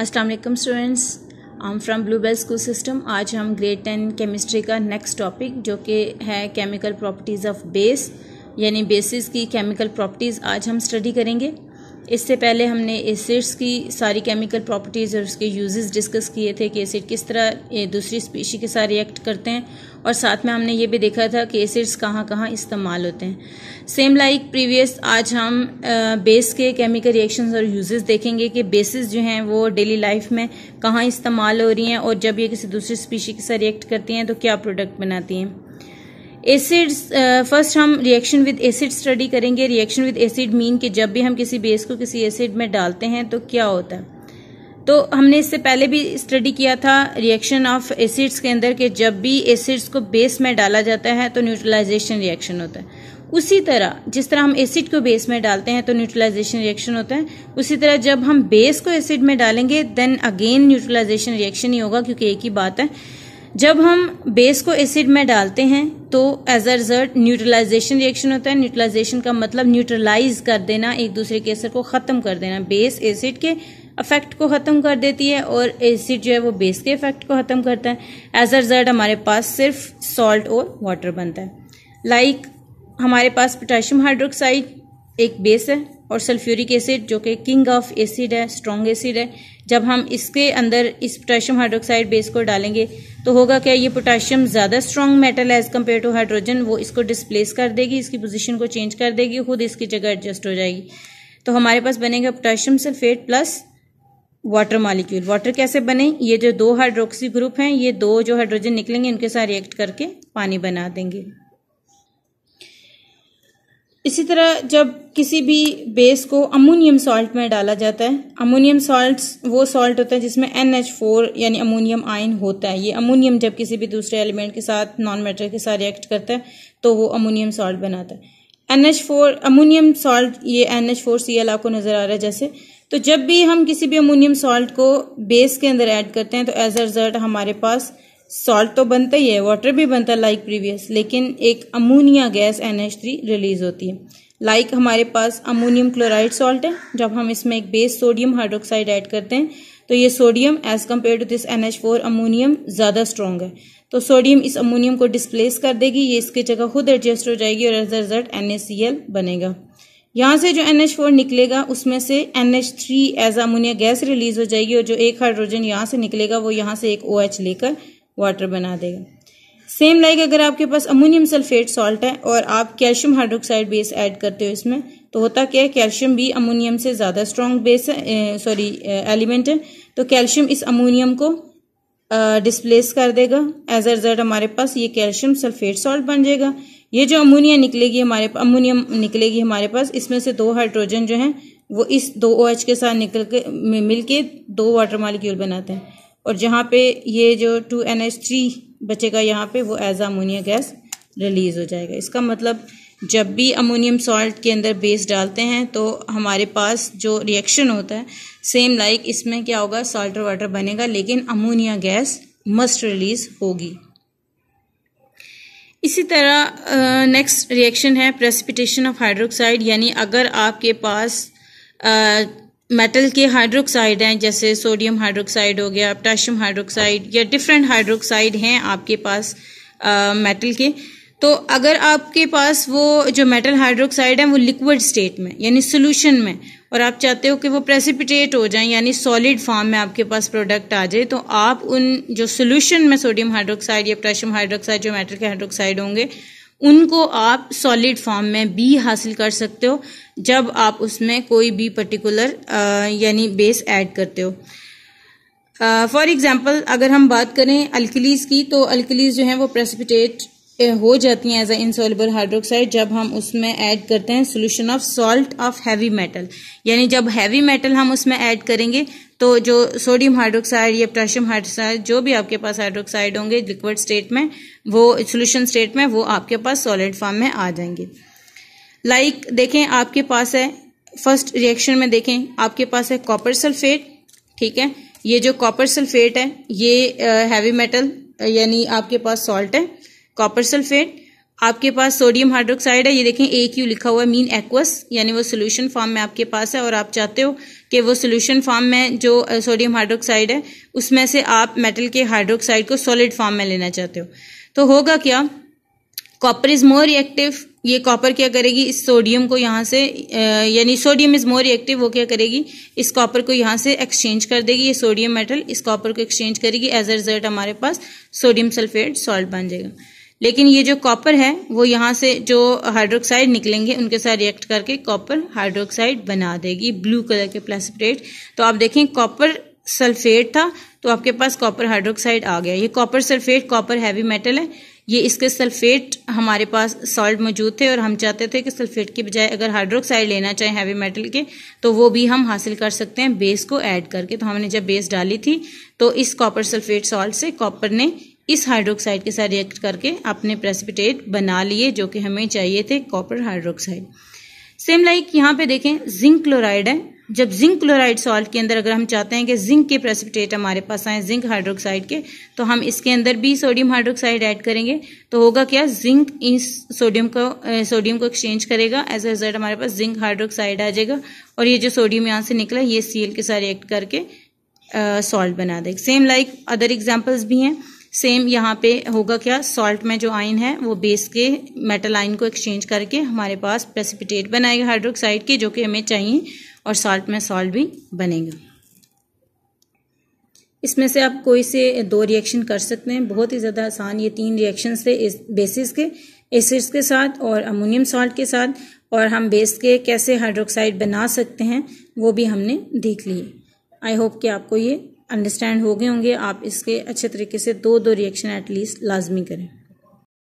अस्सलाम वालेकुम स्टूडेंट्स हम फ्रॉम बेल स्कूल सिस्टम आज हम ग्रेड टेन केमिस्ट्री का नेक्स्ट टॉपिक जो कि है केमिकल प्रॉपर्टीज़ ऑफ बेस यानी बेसिस की केमिकल प्रॉपर्टीज़ आज हम स्टडी करेंगे इससे पहले हमने एसिड्स की सारी केमिकल प्रॉपर्टीज़ और उसके यूजेस डिस्कस किए थे कि एसिड किस तरह दूसरी स्पीशी के साथ रिएक्ट करते हैं और साथ में हमने ये भी देखा था कि एसिड्स कहाँ कहाँ इस्तेमाल होते हैं सेम लाइक प्रीवियस आज हम बेस के केमिकल रिएक्शंस और यूजेस देखेंगे कि बेसिस जो हैं वो डेली लाइफ में कहाँ इस्तेमाल हो रही हैं और जब ये किसी दूसरी स्पीशी के साथ रिएक्ट करती हैं तो क्या प्रोडक्ट बनाती हैं एसिड्स फर्स्ट हम रिएक्शन विद एसिड स्टडी करेंगे रिएक्शन विद एसिड मीन कि जब भी हम किसी बेस को किसी एसिड में डालते हैं तो क्या होता है तो हमने इससे पहले भी स्टडी किया था रिएक्शन ऑफ एसिड्स के अंदर के जब भी एसिड्स को बेस में डाला जाता है तो न्यूट्रलाइजेशन रिएक्शन होता है उसी तरह जिस तरह हम एसिड को बेस में डालते हैं तो न्यूट्रलाइजेशन रिएक्शन होता है उसी तरह जब हम बेस को एसिड में डालेंगे देन अगेन न्यूट्रलाइजेशन रिएक्शन ही होगा क्योंकि एक ही बात है जब हम बेस को एसिड में डालते हैं तो as a result neutralisation reaction होता है न्यूट्रलाइजेशन का मतलब न्यूट्रलाइज कर देना एक दूसरे के असर को ख़त्म कर देना बेस एसिड के इफेक्ट को ख़त्म कर देती है और एसिड जो है वो बेस के इफेक्ट को ख़त्म करता है एज अ रिजल्ट हमारे पास सिर्फ सॉल्ट और वाटर बनता है लाइक like, हमारे पास पोटेशियम हाइड्रोक्साइड एक बेस है और सल्फ्यूरिक एसिड जो कि किंग ऑफ एसिड है स्ट्रॉन्ग एसिड है जब हम इसके अंदर इस पोटेशियम हाइड्रोक्साइड बेस को डालेंगे तो होगा क्या ये पोटेशियम ज़्यादा स्ट्रॉन्ग मेटल है एज़ कम्पेयर टू हाइड्रोजन वो इसको डिस्प्लेस कर देगी इसकी पोजीशन को चेंज कर देगी खुद इसकी जगह एडजस्ट हो जाएगी तो हमारे पास बनेगा potassium sulphate plus water molecule water कैसे बने ये जो दो हाइड्रोक्सी ग्रुप हैं ये दो जो हाइड्रोजन निकलेंगे उनके साथ रिएक्ट करके पानी बना देंगे इसी तरह जब किसी भी बेस को अमोनियम सॉल्ट में डाला जाता है अमोनियम सॉल्ट वो सॉल्ट होता है जिसमें एन एच फोर यानी अमोनियम आयन होता है ये अमोनियम जब किसी भी दूसरे एलिमेंट के साथ नॉन मेटल के साथ रिएक्ट करता है तो वो अमोनियम सॉल्ट बनाता है N H four ammonium salt ये N H four C L आपको नज़र आ रहा है जैसे तो जब भी हम किसी भी अमोनियम सॉल्ट को बेस के अंदर ऐड करते हैं तो एज अ रिजल्ट हमारे पास सॉल्ट तो बनता ही है वाटर भी बनता है लाइक प्रीवियस लेकिन एक अमोनिया गैस एन रिलीज होती है लाइक like हमारे पास अमोनियम क्लोराइड सॉल्ट है जब हम इसमें एक बेस सोडियम हाइड्रोक्साइड ऐड करते हैं तो ये sodium as compare to this N H four ammonium ज़्यादा स्ट्रॉन्ग है तो सोडियम इस अमोनियम को डिस्प्लेस कर देगी ये इसकी जगह खुद एडजस्ट हो जाएगी और एज अ रिजल्ट एन बनेगा यहाँ से जो एन एच फोर निकलेगा उसमें से N H three as ammonia gas release हो जाएगी और जो एक हाइड्रोजन यहाँ से निकलेगा वो यहाँ से एक ओ OH एच लेकर वाटर बना देगा सेम लाइक अगर आपके पास अमोनियम सल्फेट सॉल्ट है और आप कैल्शियम हाइड्रोक्साइड बेस ऐड करते हो इसमें तो होता क्या है कैल्शियम भी अमोनियम से ज़्यादा स्ट्रॉन्ग बेस है सॉरी एलिमेंट है तो कैल्शियम इस अमोनियम को डिस्प्लेस कर देगा एज ए रिजल्ट हमारे पास ये कैल्शियम सल्फेट सॉल्ट बन जाएगा ये जो अमोनिया निकलेगी हमारे अमोनियम निकलेगी हमारे पास इसमें से दो हाइड्रोजन जो है वो इस दो ओ OH के साथ निकल के मिल के दो वाटर मालिक्यूल बनाते हैं और जहाँ पे ये जो टू एन एच थ्री बचेगा यहाँ पे वो एज अमोनिया गैस रिलीज़ हो जाएगा इसका मतलब जब भी अमोनियम सॉल्ट के अंदर बेस डालते हैं तो हमारे पास जो रिएक्शन होता है सेम लाइक इसमें क्या होगा सॉल्ट वाटर बनेगा लेकिन अमोनिया गैस मस्ट रिलीज़ होगी इसी तरह नेक्स्ट रिएक्शन है प्रेसिपिटेशन ऑफ हाइड्रोक्साइड यानी अगर आपके पास मेटल के हाइड्रोक्साइड हैं जैसे सोडियम हाइड्रोक्साइड हो गया पोटाशियम हाइड्रोक्साइड या डिफरेंट हाइड्रोक्साइड हैं आपके पास मेटल के तो अगर आपके पास वो जो मेटल हाइड्रोक्साइड है वो लिक्विड स्टेट में यानी सोल्यूशन में और आप चाहते हो कि वो प्रेसिपिटेट हो जाए यानी सॉलिड फॉर्म में आपके पास प्रोडक्ट आ जाए तो आप उन जो सोल्यूशन में सोडियम हाइड्रोक्साइड या पोटेशियम हाइड्रोक्साइड जो मेटल के हाइड्रोक्साइड होंगे उनको आप सॉलिड फॉर्म में भी हासिल कर सकते हो जब आप उसमें कोई भी पर्टिकुलर यानी बेस ऐड करते हो फॉर uh, एग्ज़ाम्पल अगर हम बात करें अल्कलीज की तो अल्कलीज जो है वो प्रेसिपिटेट हो जाती हैं एज ए इंसोलेबल हाइड्रोक्साइड जब हम उसमें ऐड करते हैं solution of salt of heavy metal यानी जब हैवी मेटल हम उसमें ऐड करेंगे तो जो सोडियम हाइड्रोक्साइड या पोटेशियम हाइड्रोक्साइड जो भी आपके पास हाइड्रोक्साइड होंगे लिक्विड स्टेट में वो सोल्यूशन स्टेट में वो आपके पास सॉलिड फॉर्म में आ जाएंगे लाइक like, देखें आपके पास है फर्स्ट रिएक्शन में देखें आपके पास है कॉपर सल्फेट ठीक है ये जो कॉपर सल्फेट है ये हैवी मेटल यानी आपके पास सॉल्ट है कॉपर सल्फेट आपके पास सोडियम हाइड्रोक्साइड है ये देखें एक यू लिखा हुआ है मीन एक्वस यानी वो सोल्यूशन फॉर्म में आपके पास है और आप चाहते हो कि वो सोल्यूशन फॉर्म में जो सोडियम हाइड्रोक्साइड है उसमें से आप मेटल के हाइड्रोक्साइड को सॉलिड फॉर्म में लेना चाहते हो तो होगा क्या कॉपर इज मोर रिएक्टिव ये कॉपर क्या करेगी इस सोडियम को यहाँ से यानी सोडियम इज मोर रिएक्टिव वो क्या करेगी इस कॉपर को यहाँ से एक्सचेंज कर देगी ये सोडियम मेटल इस कॉपर को एक्सचेंज करेगी एज ए रिजल्ट हमारे पास सोडियम सल्फेट सॉल्ट बन जाएगा लेकिन ये जो कॉपर है वो यहाँ से जो हाइड्रोक्साइड निकलेंगे उनके साथ रिएक्ट करके कॉपर हाइड्रोक्साइड बना देगी ब्लू कलर के प्लासिप्रेट तो आप देखें कॉपर सल्फेट था तो आपके पास कॉपर हाइड्रोक्साइड आ गया ये copper sulphate copper heavy metal है ये इसके सल्फेट हमारे पास सॉल्ट मौजूद थे और हम चाहते थे कि सल्फेट के बजाय अगर हाइड्रोक्साइड लेना चाहें हैवी मेटल के तो वो भी हम हासिल कर सकते हैं बेस को ऐड करके तो हमने जब बेस डाली थी तो इस कॉपर सल्फेट सॉल्ट से कॉपर ने इस हाइड्रोक्साइड के साथ रिएक्ट करके अपने प्रेसिपिटेट बना लिए जो कि हमें चाहिए थे कॉपर हाइड्रोक्साइड सेम लाइक यहाँ पे देखें जिंक क्लोराइड है जब जिंक क्लोराइड सॉल्ट के अंदर अगर हम चाहते हैं कि जिंक के प्रेसिपिटेट हमारे पास आए जिंक हाइड्रोक्साइड के तो हम इसके अंदर भी सोडियम हाइड्रोक्साइड ऐड करेंगे तो होगा क्या जिंक इस सोडियम को सोडियम को एक्सचेंज करेगा एज ए रिजल्ट हमारे पास जिंक हाइड्रोक्साइड आ जाएगा और ये जो सोडियम यहाँ से निकला ये सील के साथ रिएक्ट करके सॉल्ट बना देगा सेम लाइक अदर एग्जाम्पल्स भी हैं सेम यहाँ पे होगा क्या सॉल्ट में जो आयन है वो बेस के मेटल आयन को एक्सचेंज करके हमारे पास प्रेसिपिटेट बनाएगा हाइड्रोक्साइड के जो कि हमें चाहिए और सॉल्ट में सॉल्ट भी बनेगा इसमें से आप कोई से दो रिएक्शन कर सकते हैं बहुत ही ज़्यादा आसान ये तीन रिएक्शन थे इस बेसिस के एसिड्स के साथ और अमोनियम सॉल्ट के साथ और हम बेस के कैसे हाइड्रोक्साइड बना सकते हैं वो भी हमने देख लिए आई होप कि आपको ये अंडरस्टैंड हो गए होंगे आप इसके अच्छे तरीके से दो दो रिएक्शन एटलीस्ट लाजमी करें